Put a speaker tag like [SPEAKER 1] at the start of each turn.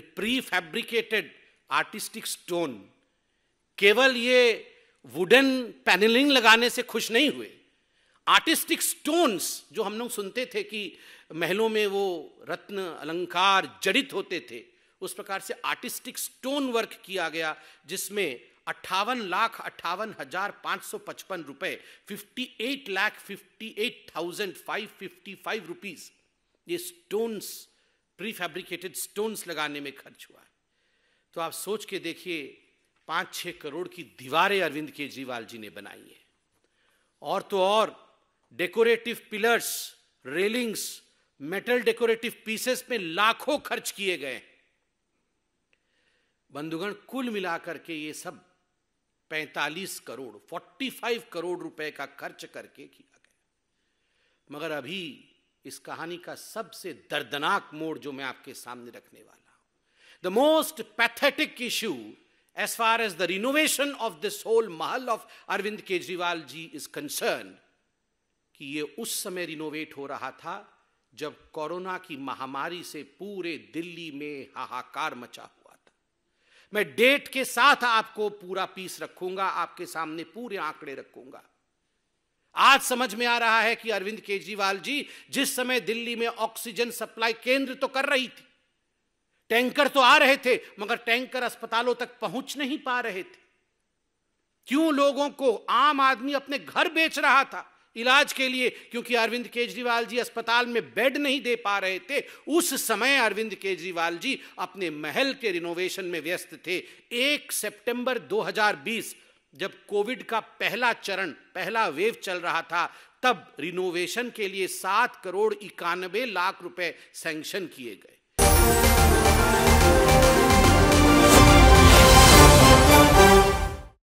[SPEAKER 1] फिर pre fabricated artistic stone केवल ये वुडन पैनलिंग लगाने से खुश नहीं हुए आर्टिस्टिक स्टोन्स जो हम लोग सुनते थे कि महलों में वो रत्न अलंकार जड़ित होते थे उस प्रकार से आर्टिस्टिक स्टोन वर्क किया गया जिसमें अट्ठावन लाख अट्ठावन हजार पाँच सौ पचपन रुपये fifty eight lakh fifty eight thousand five fifty five rupees ये स्टोन्स प्रीफैब्रिकेटेड स्टोन्स लगाने में खर्च हुआ तो आप सोच के देखिए पाँच छः करोड़ की दीवारें अरविंद केजरीवाल जी ने बनाई हैं और तो और decorative pillars railings metal decorative pieces में लाखों खर्च किए गए बंधुगण कुल मिलाकर के ये सब 45 करोड़ 45 करोड़ रुपए का खर्च करके किया गया मगर अभी इस कहानी का सबसे दर्दनाक मोड़ जो मैं आपके सामने रखने वाला हूं the most pathetic issue as far as the renovation of this whole mahal of Arvind Kejriwal ji is concern कि ये उस समय रिनोवेट हो रहा था जब कोरोना की महामारी से पूरे दिल्ली में हाहाकार मचा हुआ था मैं डेट के साथ आपको पूरा पीस रखूंगा आपके सामने पूरे आंकड़े रखूंगा आज समझ में आ रहा है कि अरविंद केजरीवाल जी जिस समय दिल्ली में ऑक्सीजन सप्लाई केंद्र तो कर रही थी टैंकर तो आ रहे थे मगर टैंकर अस्पतालों तक पहुंच नहीं पा रहे थे क्यों लोगों को आम आदमी अपने घर बेच रहा था इलाज के लिए क्योंकि अरविंद केजरीवाल जी अस्पताल में बेड नहीं दे पा रहे थे उस समय अरविंद केजरीवाल जी अपने महल के रिनोवेशन में व्यस्त थे एक सितंबर 2020 जब कोविड का पहला चरण पहला वेव चल रहा था तब रिनोवेशन के लिए सात करोड़ इक्यानबे लाख रुपए सैंक्शन किए गए